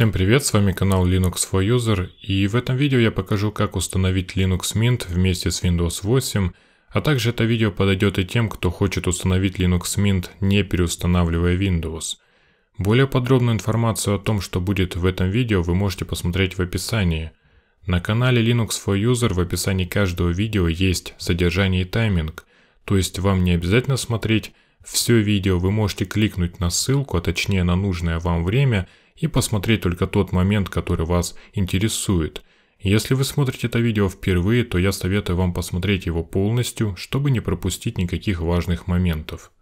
Всем привет, с вами канал Linux for User и в этом видео я покажу как установить Linux Mint вместе с Windows 8, а также это видео подойдет и тем, кто хочет установить Linux Mint не переустанавливая Windows. Более подробную информацию о том, что будет в этом видео, вы можете посмотреть в описании. На канале Linux for User в описании каждого видео есть содержание и тайминг, то есть вам не обязательно смотреть все видео, вы можете кликнуть на ссылку, а точнее на нужное вам время – и посмотреть только тот момент, который вас интересует. Если вы смотрите это видео впервые, то я советую вам посмотреть его полностью, чтобы не пропустить никаких важных моментов.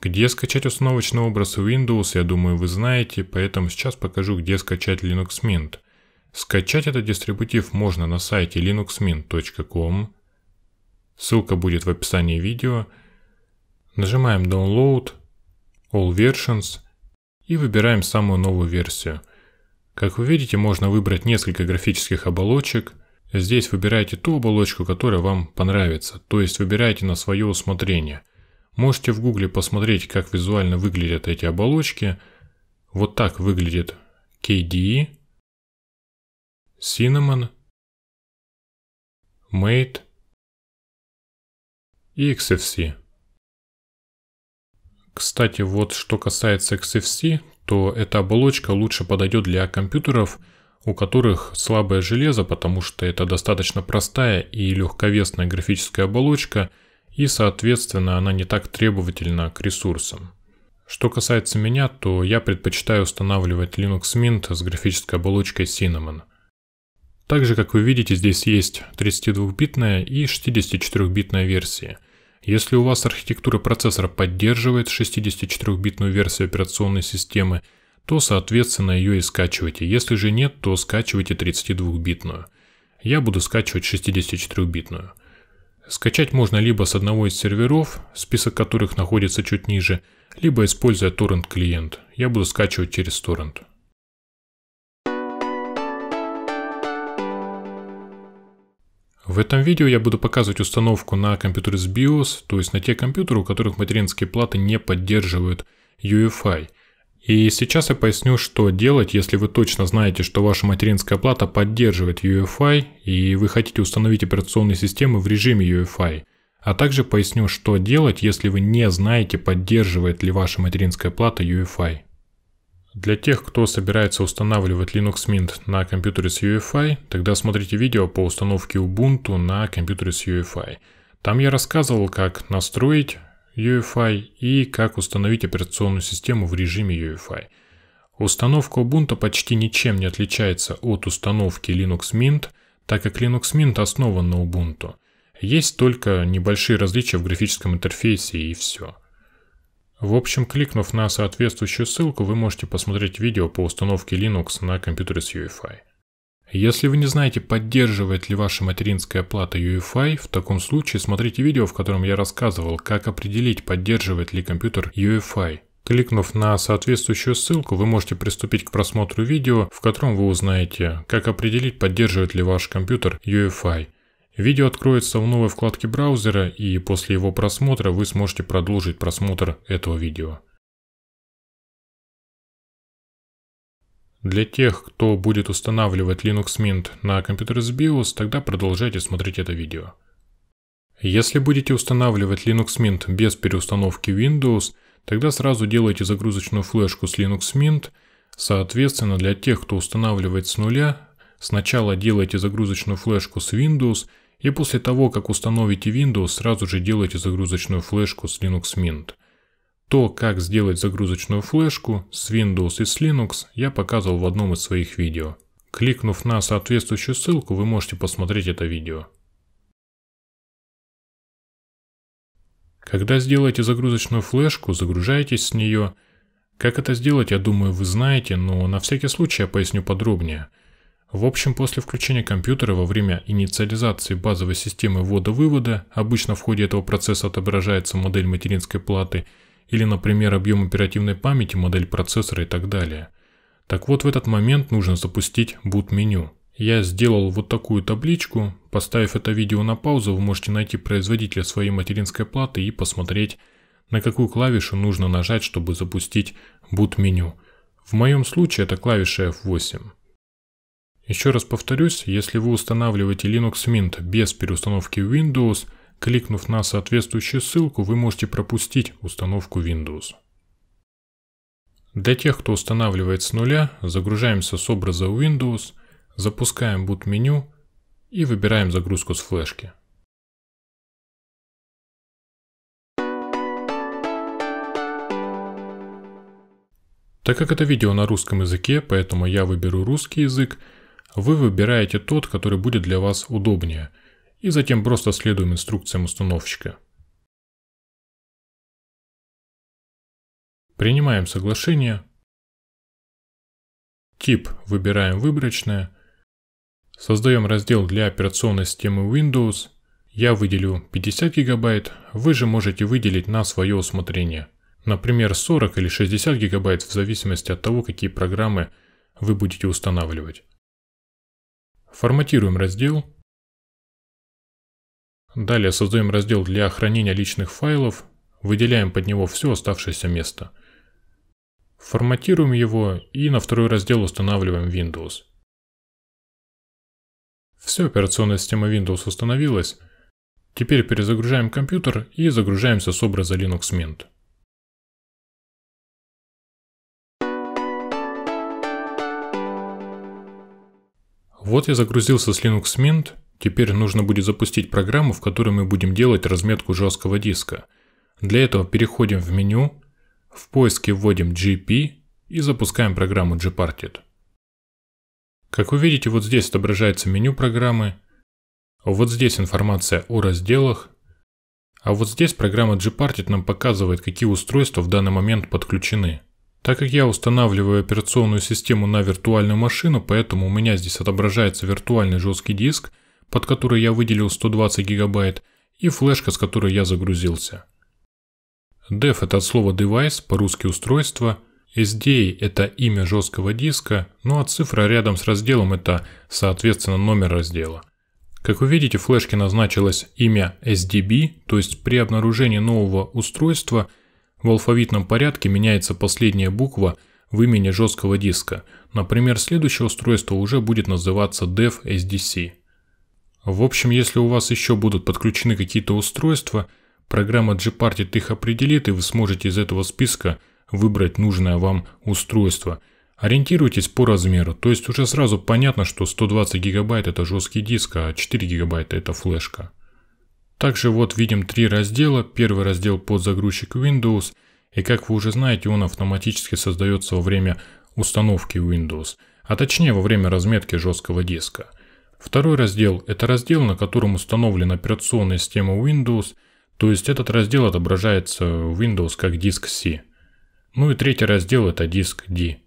Где скачать установочный образ Windows, я думаю, вы знаете, поэтому сейчас покажу, где скачать Linux Mint. Скачать этот дистрибутив можно на сайте linuxmint.com. Ссылка будет в описании видео. Нажимаем Download, All Versions и выбираем самую новую версию. Как вы видите, можно выбрать несколько графических оболочек. Здесь выбирайте ту оболочку, которая вам понравится, то есть выбирайте на свое усмотрение. Можете в гугле посмотреть, как визуально выглядят эти оболочки. Вот так выглядит KDE, Cinnamon, Mate и XFC. Кстати, вот что касается XFC, то эта оболочка лучше подойдет для компьютеров, у которых слабое железо, потому что это достаточно простая и легковесная графическая оболочка, и соответственно она не так требовательна к ресурсам. Что касается меня, то я предпочитаю устанавливать Linux Mint с графической оболочкой Cinnamon. Также, как вы видите, здесь есть 32-битная и 64-битная версии – если у вас архитектура процессора поддерживает 64-битную версию операционной системы, то, соответственно, ее и скачивайте. Если же нет, то скачивайте 32-битную. Я буду скачивать 64-битную. Скачать можно либо с одного из серверов, список которых находится чуть ниже, либо используя торрент-клиент. Я буду скачивать через торрент. В этом видео я буду показывать установку на компьютеры с BIOS, то есть на те компьютеры, у которых материнские платы не поддерживают UEFI. И сейчас я поясню, что делать, если вы точно знаете, что ваша материнская плата поддерживает UEFI и вы хотите установить операционные системы в режиме UEFI. А также поясню, что делать, если вы не знаете, поддерживает ли ваша материнская плата UEFI. Для тех, кто собирается устанавливать Linux Mint на компьютере с UEFI, тогда смотрите видео по установке Ubuntu на компьютере с UEFI. Там я рассказывал, как настроить UEFI и как установить операционную систему в режиме UEFI. Установка Ubuntu почти ничем не отличается от установки Linux Mint, так как Linux Mint основан на Ubuntu. Есть только небольшие различия в графическом интерфейсе и все. В общем, кликнув на соответствующую ссылку, вы можете посмотреть видео по установке Linux на компьютере с UEFI. Если вы не знаете, поддерживает ли ваша материнская плата UEFI, в таком случае смотрите видео, в котором я рассказывал, как определить, поддерживает ли компьютер UEFI. Кликнув на соответствующую ссылку, вы можете приступить к просмотру видео, в котором вы узнаете, как определить, поддерживает ли ваш компьютер UEFI – Видео откроется в новой вкладке браузера, и после его просмотра вы сможете продолжить просмотр этого видео. Для тех, кто будет устанавливать Linux Mint на компьютер с BIOS, тогда продолжайте смотреть это видео. Если будете устанавливать Linux Mint без переустановки Windows, тогда сразу делайте загрузочную флешку с Linux Mint. Соответственно, для тех, кто устанавливает с нуля, сначала делайте загрузочную флешку с Windows и после того, как установите Windows, сразу же делайте загрузочную флешку с Linux Mint. То, как сделать загрузочную флешку с Windows и с Linux, я показывал в одном из своих видео. Кликнув на соответствующую ссылку, вы можете посмотреть это видео. Когда сделаете загрузочную флешку, загружаетесь с нее. Как это сделать, я думаю, вы знаете, но на всякий случай я поясню подробнее – в общем, после включения компьютера во время инициализации базовой системы ввода-вывода, обычно в ходе этого процесса отображается модель материнской платы или, например, объем оперативной памяти, модель процессора и так далее. Так вот, в этот момент нужно запустить boot-меню. Я сделал вот такую табличку, поставив это видео на паузу, вы можете найти производителя своей материнской платы и посмотреть, на какую клавишу нужно нажать, чтобы запустить boot-меню. В моем случае это клавиша F8. Еще раз повторюсь, если вы устанавливаете Linux Mint без переустановки Windows, кликнув на соответствующую ссылку, вы можете пропустить установку Windows. Для тех, кто устанавливает с нуля, загружаемся с образа Windows, запускаем boot-меню и выбираем загрузку с флешки. Так как это видео на русском языке, поэтому я выберу русский язык – вы выбираете тот, который будет для вас удобнее, и затем просто следуем инструкциям установщика. Принимаем соглашение. Тип выбираем выборочное. Создаем раздел для операционной системы Windows. Я выделю 50 гигабайт, вы же можете выделить на свое усмотрение. Например, 40 или 60 гигабайт в зависимости от того, какие программы вы будете устанавливать. Форматируем раздел. Далее создаем раздел для хранения личных файлов, выделяем под него все оставшееся место. Форматируем его и на второй раздел устанавливаем Windows. Все, операционная система Windows установилась. Теперь перезагружаем компьютер и загружаемся с образа Linux Mint. Вот я загрузился с Linux Mint, теперь нужно будет запустить программу, в которой мы будем делать разметку жесткого диска. Для этого переходим в меню, в поиске вводим GP и запускаем программу Gparted. Как вы видите, вот здесь отображается меню программы, вот здесь информация о разделах, а вот здесь программа Gparted нам показывает, какие устройства в данный момент подключены – так как я устанавливаю операционную систему на виртуальную машину, поэтому у меня здесь отображается виртуальный жесткий диск, под который я выделил 120 гигабайт, и флешка, с которой я загрузился. Dev – это от слова device, по-русски устройство. SDA – это имя жесткого диска, ну а цифра рядом с разделом – это, соответственно, номер раздела. Как вы видите, флешке назначилось имя SDB, то есть при обнаружении нового устройства – в алфавитном порядке меняется последняя буква в имени жесткого диска. Например, следующее устройство уже будет называться DEV SDC. В общем, если у вас еще будут подключены какие-то устройства, программа Gpartit их определит и вы сможете из этого списка выбрать нужное вам устройство. Ориентируйтесь по размеру, то есть уже сразу понятно, что 120 гигабайт это жесткий диск, а 4 гигабайта это флешка. Также вот видим три раздела. Первый раздел под загрузчик Windows. И как вы уже знаете, он автоматически создается во время установки Windows, а точнее во время разметки жесткого диска. Второй раздел – это раздел, на котором установлена операционная система Windows, то есть этот раздел отображается в Windows как диск C. Ну и третий раздел – это диск D.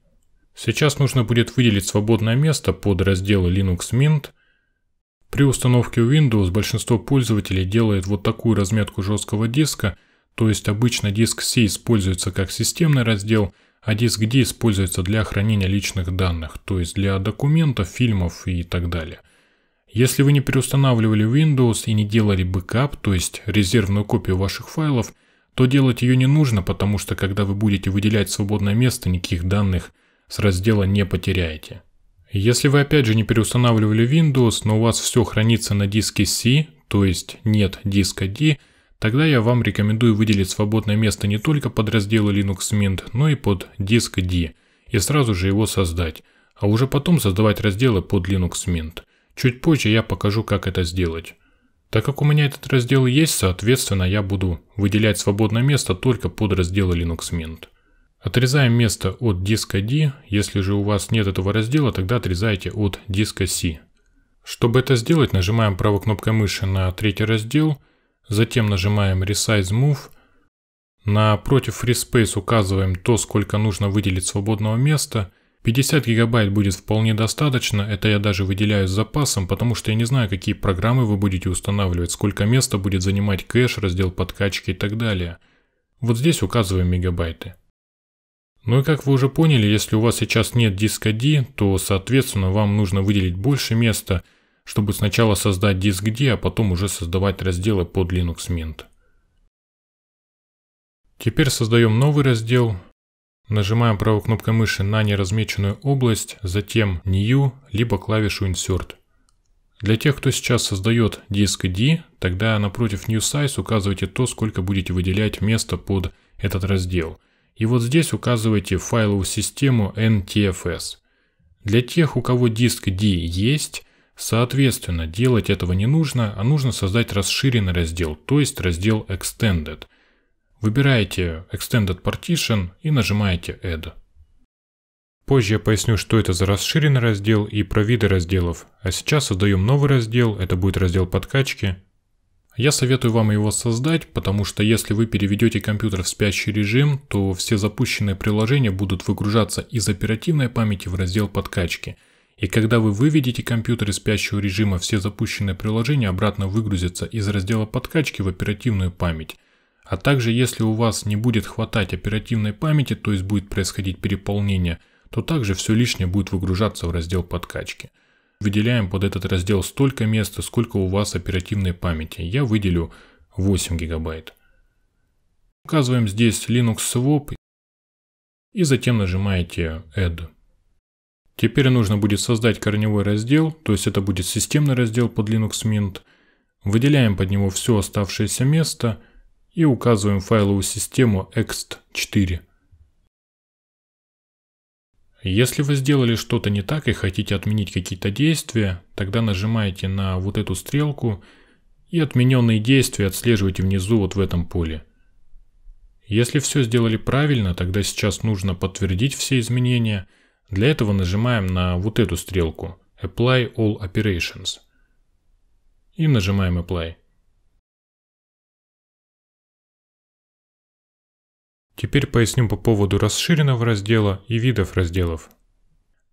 Сейчас нужно будет выделить свободное место под раздел Linux Mint – при установке Windows большинство пользователей делает вот такую разметку жесткого диска, то есть обычно диск C используется как системный раздел, а диск D используется для хранения личных данных, то есть для документов, фильмов и так далее. Если вы не переустанавливали Windows и не делали бэкап, то есть резервную копию ваших файлов, то делать ее не нужно, потому что когда вы будете выделять свободное место, никаких данных с раздела не потеряете. Если вы опять же не переустанавливали Windows, но у вас все хранится на диске C, то есть нет диска D, тогда я вам рекомендую выделить свободное место не только под разделы Linux Mint, но и под диск D и сразу же его создать, а уже потом создавать разделы под Linux Mint. Чуть позже я покажу, как это сделать. Так как у меня этот раздел есть, соответственно, я буду выделять свободное место только под разделы Linux Mint. Отрезаем место от диска D, если же у вас нет этого раздела, тогда отрезайте от диска C. Чтобы это сделать, нажимаем правой кнопкой мыши на третий раздел, затем нажимаем Resize Move, напротив Free Space указываем то, сколько нужно выделить свободного места – 50 гигабайт будет вполне достаточно, это я даже выделяю с запасом, потому что я не знаю, какие программы вы будете устанавливать, сколько места будет занимать кэш, раздел подкачки и так далее. Вот здесь указываем мегабайты. Ну и как вы уже поняли, если у вас сейчас нет диска D, то, соответственно, вам нужно выделить больше места, чтобы сначала создать диск D, а потом уже создавать разделы под Linux Mint. Теперь создаем новый раздел. Нажимаем правой кнопкой мыши на неразмеченную область, затем New, либо клавишу Insert. Для тех, кто сейчас создает диск D, тогда напротив New Size указывайте то, сколько будете выделять места под этот раздел – и вот здесь указывайте файловую систему NTFS. Для тех, у кого диск D есть, соответственно, делать этого не нужно, а нужно создать расширенный раздел, то есть раздел Extended. Выбираете Extended Partition и нажимаете Add. Позже я поясню, что это за расширенный раздел и про виды разделов. А сейчас создаем новый раздел, это будет раздел подкачки. Я советую вам его создать, потому что если вы переведете компьютер в спящий режим, то все запущенные приложения будут выгружаться из оперативной памяти в раздел подкачки. И когда вы выведете компьютер из спящего режима, все запущенные приложения обратно выгрузятся из раздела подкачки в оперативную память. А также если у вас не будет хватать оперативной памяти, то есть будет происходить переполнение, то также все лишнее будет выгружаться в раздел подкачки. Выделяем под этот раздел столько места, сколько у вас оперативной памяти. Я выделю 8 гигабайт. Указываем здесь Linux Swap и затем нажимаете Add. Теперь нужно будет создать корневой раздел, то есть это будет системный раздел под Linux Mint. Выделяем под него все оставшееся место и указываем файловую систему ext4. Если вы сделали что-то не так и хотите отменить какие-то действия, тогда нажимаете на вот эту стрелку и отмененные действия отслеживайте внизу вот в этом поле. Если все сделали правильно, тогда сейчас нужно подтвердить все изменения. Для этого нажимаем на вот эту стрелку Apply All Operations и нажимаем Apply. Теперь поясню по поводу расширенного раздела и видов разделов.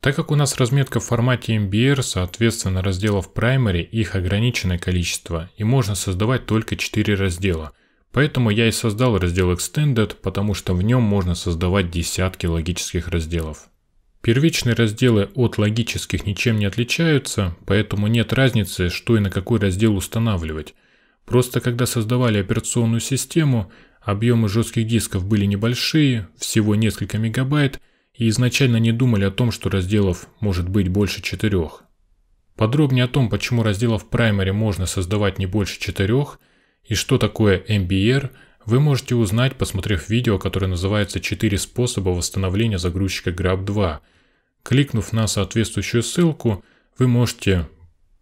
Так как у нас разметка в формате MBR, соответственно разделов Primary их ограниченное количество и можно создавать только 4 раздела. Поэтому я и создал раздел Extended, потому что в нем можно создавать десятки логических разделов. Первичные разделы от логических ничем не отличаются, поэтому нет разницы, что и на какой раздел устанавливать. Просто когда создавали операционную систему, Объемы жестких дисков были небольшие, всего несколько мегабайт, и изначально не думали о том, что разделов может быть больше четырех. Подробнее о том, почему разделов Primary можно создавать не больше четырех и что такое MBR, вы можете узнать, посмотрев видео, которое называется «Четыре способа восстановления загрузчика Grab2». Кликнув на соответствующую ссылку, вы можете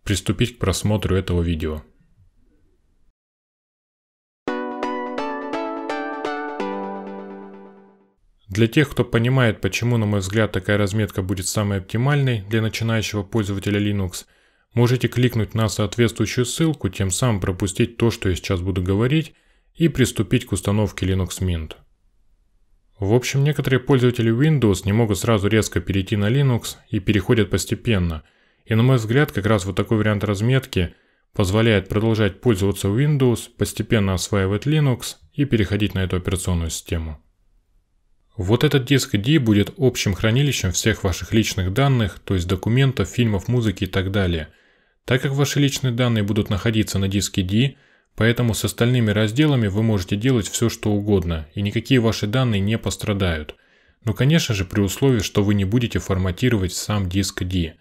приступить к просмотру этого видео. Для тех, кто понимает, почему, на мой взгляд, такая разметка будет самой оптимальной для начинающего пользователя Linux, можете кликнуть на соответствующую ссылку, тем самым пропустить то, что я сейчас буду говорить, и приступить к установке Linux Mint. В общем, некоторые пользователи Windows не могут сразу резко перейти на Linux и переходят постепенно. И на мой взгляд, как раз вот такой вариант разметки позволяет продолжать пользоваться Windows, постепенно осваивать Linux и переходить на эту операционную систему. Вот этот диск D будет общим хранилищем всех ваших личных данных, то есть документов, фильмов, музыки и так далее. Так как ваши личные данные будут находиться на диске D, поэтому с остальными разделами вы можете делать все, что угодно, и никакие ваши данные не пострадают. Но, ну, конечно же, при условии, что вы не будете форматировать сам диск D.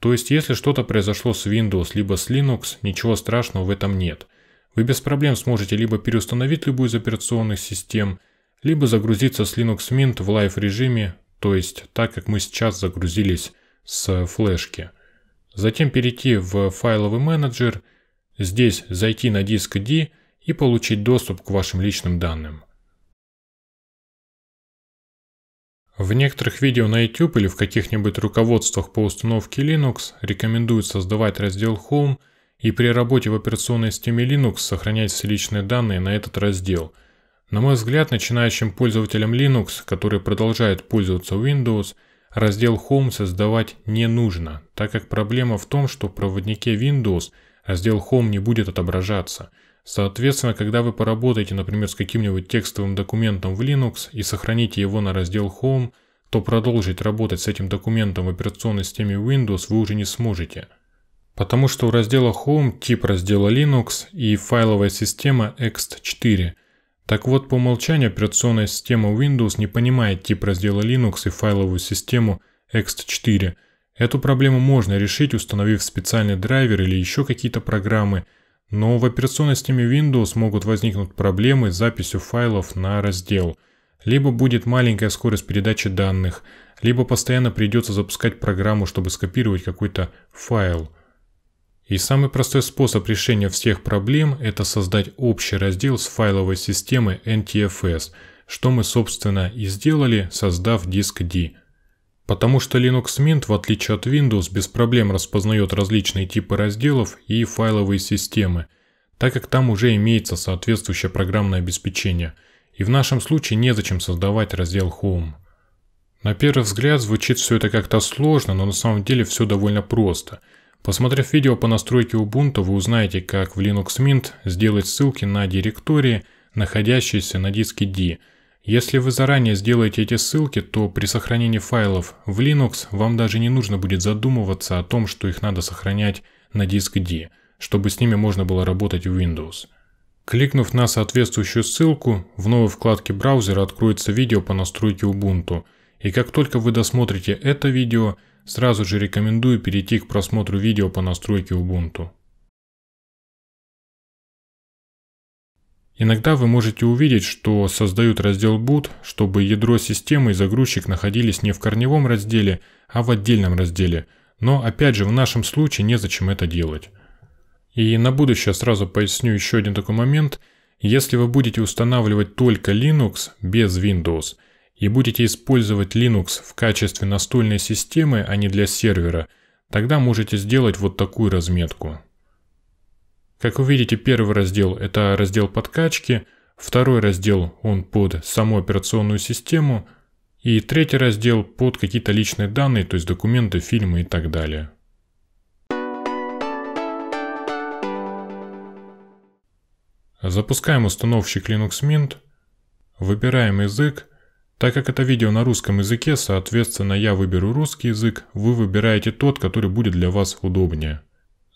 То есть, если что-то произошло с Windows либо с Linux, ничего страшного в этом нет. Вы без проблем сможете либо переустановить любую из операционных систем, либо загрузиться с Linux Mint в лайв-режиме, то есть так, как мы сейчас загрузились с флешки. Затем перейти в файловый менеджер, здесь зайти на диск D и получить доступ к вашим личным данным. В некоторых видео на YouTube или в каких-нибудь руководствах по установке Linux рекомендуют создавать раздел Home и при работе в операционной системе Linux сохранять все личные данные на этот раздел – на мой взгляд, начинающим пользователям Linux, которые продолжают пользоваться Windows, раздел Home создавать не нужно, так как проблема в том, что в проводнике Windows раздел Home не будет отображаться. Соответственно, когда вы поработаете, например, с каким-нибудь текстовым документом в Linux и сохраните его на раздел Home, то продолжить работать с этим документом в операционной системе Windows вы уже не сможете. Потому что у раздела Home тип раздела Linux и файловая система ext4, так вот, по умолчанию операционная система Windows не понимает тип раздела Linux и файловую систему ext4. Эту проблему можно решить, установив специальный драйвер или еще какие-то программы, но в операционной системе Windows могут возникнуть проблемы с записью файлов на раздел. Либо будет маленькая скорость передачи данных, либо постоянно придется запускать программу, чтобы скопировать какой-то файл – и самый простой способ решения всех проблем – это создать общий раздел с файловой системы NTFS, что мы, собственно, и сделали, создав диск D. Потому что Linux Mint, в отличие от Windows, без проблем распознает различные типы разделов и файловые системы, так как там уже имеется соответствующее программное обеспечение. И в нашем случае незачем создавать раздел Home. На первый взгляд звучит все это как-то сложно, но на самом деле все довольно просто – Посмотрев видео по настройке Ubuntu, вы узнаете, как в Linux Mint сделать ссылки на директории, находящиеся на диске D. Если вы заранее сделаете эти ссылки, то при сохранении файлов в Linux вам даже не нужно будет задумываться о том, что их надо сохранять на диск D, чтобы с ними можно было работать в Windows. Кликнув на соответствующую ссылку, в новой вкладке браузера откроется видео по настройке Ubuntu. И как только вы досмотрите это видео, Сразу же рекомендую перейти к просмотру видео по настройке Ubuntu. Иногда вы можете увидеть, что создают раздел boot, чтобы ядро системы и загрузчик находились не в корневом разделе, а в отдельном разделе, но опять же в нашем случае незачем это делать. И на будущее сразу поясню еще один такой момент. Если вы будете устанавливать только Linux без Windows – и будете использовать Linux в качестве настольной системы, а не для сервера, тогда можете сделать вот такую разметку. Как вы видите, первый раздел – это раздел подкачки, второй раздел – он под саму операционную систему, и третий раздел – под какие-то личные данные, то есть документы, фильмы и так далее. Запускаем установщик Linux Mint, выбираем язык – так как это видео на русском языке, соответственно я выберу русский язык, вы выбираете тот, который будет для вас удобнее.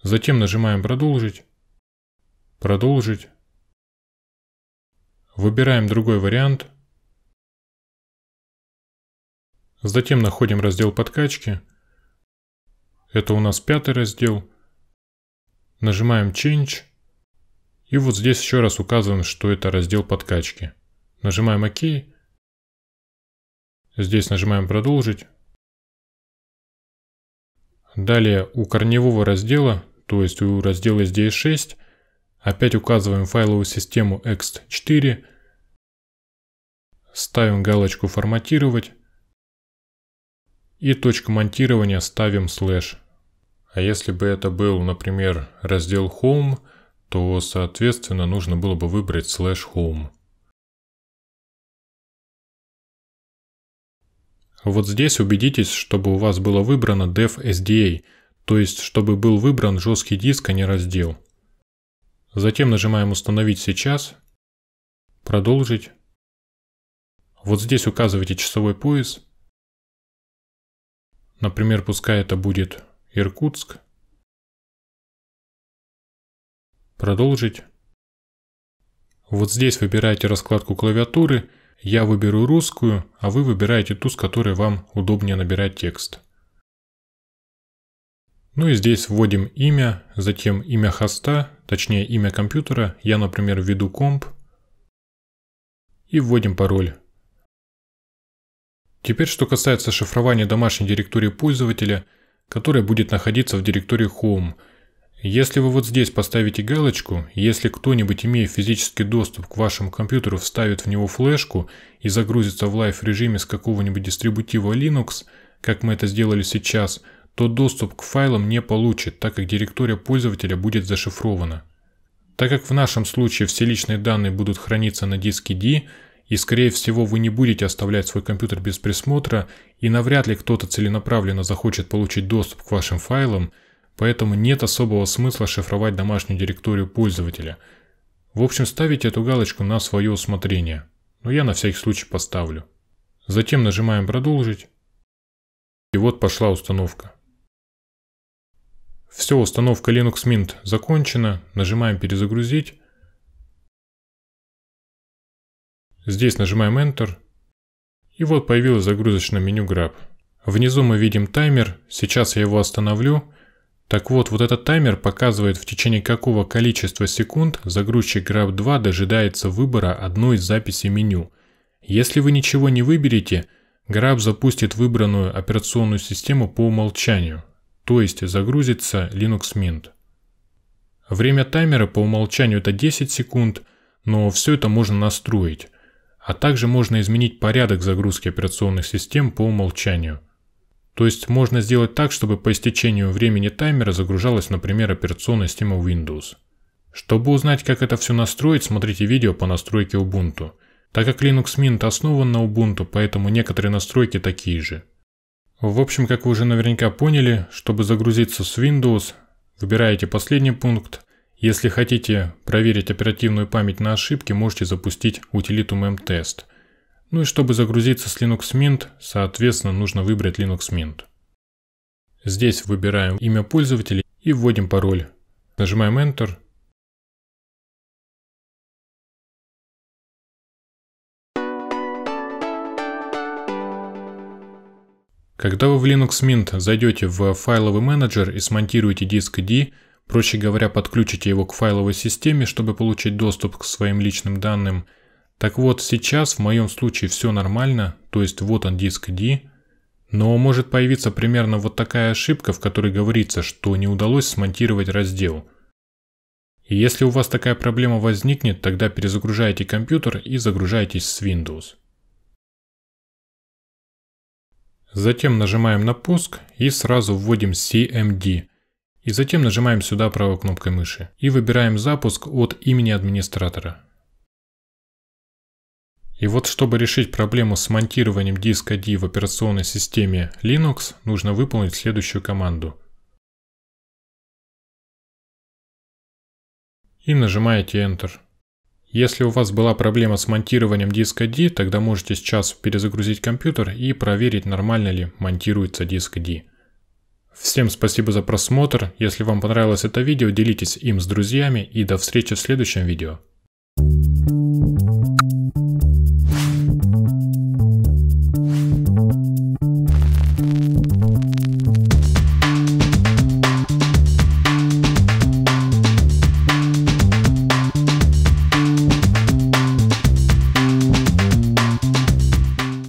Затем нажимаем «Продолжить», «Продолжить», выбираем другой вариант, затем находим раздел «Подкачки», это у нас пятый раздел, нажимаем «Change», и вот здесь еще раз указываем, что это раздел подкачки. Нажимаем «Ок», Здесь нажимаем «Продолжить». Далее у корневого раздела, то есть у раздела здесь 6 опять указываем файловую систему ext4, ставим галочку «Форматировать» и точка монтирования ставим слэш. А если бы это был, например, раздел Home, то, соответственно, нужно было бы выбрать слэш Home. Вот здесь убедитесь, чтобы у вас было выбрано Dev SDA, то есть чтобы был выбран жесткий диск, а не раздел. Затем нажимаем «Установить сейчас», «Продолжить». Вот здесь указывайте часовой пояс. Например, пускай это будет Иркутск. Продолжить. Вот здесь выбираете раскладку клавиатуры я выберу русскую, а вы выбираете ту, с которой вам удобнее набирать текст. Ну и здесь вводим имя, затем имя хоста, точнее имя компьютера. Я, например, введу комп. И вводим пароль. Теперь, что касается шифрования домашней директории пользователя, которая будет находиться в директории Home – если вы вот здесь поставите галочку, если кто-нибудь, имея физический доступ к вашему компьютеру, вставит в него флешку и загрузится в лайв-режиме с какого-нибудь дистрибутива Linux, как мы это сделали сейчас, то доступ к файлам не получит, так как директория пользователя будет зашифрована. Так как в нашем случае все личные данные будут храниться на диске D, и скорее всего вы не будете оставлять свой компьютер без присмотра, и навряд ли кто-то целенаправленно захочет получить доступ к вашим файлам – поэтому нет особого смысла шифровать домашнюю директорию пользователя. В общем, ставите эту галочку на свое усмотрение, но я на всякий случай поставлю. Затем нажимаем «Продолжить». И вот пошла установка. Все, установка Linux Mint закончена. Нажимаем «Перезагрузить». Здесь нажимаем Enter. И вот появилось загрузочное меню Grab. Внизу мы видим таймер. Сейчас я его остановлю. Так вот, вот этот таймер показывает, в течение какого количества секунд загрузчик Grab2 дожидается выбора одной из записей меню. Если вы ничего не выберете, Grab запустит выбранную операционную систему по умолчанию, то есть загрузится Linux Mint. Время таймера по умолчанию это 10 секунд, но все это можно настроить, а также можно изменить порядок загрузки операционных систем по умолчанию – то есть можно сделать так, чтобы по истечению времени таймера загружалась, например, операционная система Windows. Чтобы узнать, как это все настроить, смотрите видео по настройке Ubuntu. Так как Linux Mint основан на Ubuntu, поэтому некоторые настройки такие же. В общем, как вы уже наверняка поняли, чтобы загрузиться с Windows, выбираете последний пункт. Если хотите проверить оперативную память на ошибки, можете запустить утилиту memtest – ну и чтобы загрузиться с Linux Mint, соответственно, нужно выбрать Linux Mint. Здесь выбираем имя пользователя и вводим пароль. Нажимаем Enter. Когда вы в Linux Mint зайдете в файловый менеджер и смонтируете диск D, проще говоря, подключите его к файловой системе, чтобы получить доступ к своим личным данным – так вот, сейчас в моем случае все нормально, то есть вот он диск D, но может появиться примерно вот такая ошибка, в которой говорится, что не удалось смонтировать раздел. И если у вас такая проблема возникнет, тогда перезагружайте компьютер и загружайтесь с Windows. Затем нажимаем на пуск и сразу вводим CMD. И затем нажимаем сюда правой кнопкой мыши. И выбираем запуск от имени администратора. И вот чтобы решить проблему с монтированием диска D в операционной системе Linux, нужно выполнить следующую команду. И нажимаете Enter. Если у вас была проблема с монтированием диска D, тогда можете сейчас перезагрузить компьютер и проверить, нормально ли монтируется диск D. Всем спасибо за просмотр, если вам понравилось это видео, делитесь им с друзьями и до встречи в следующем видео.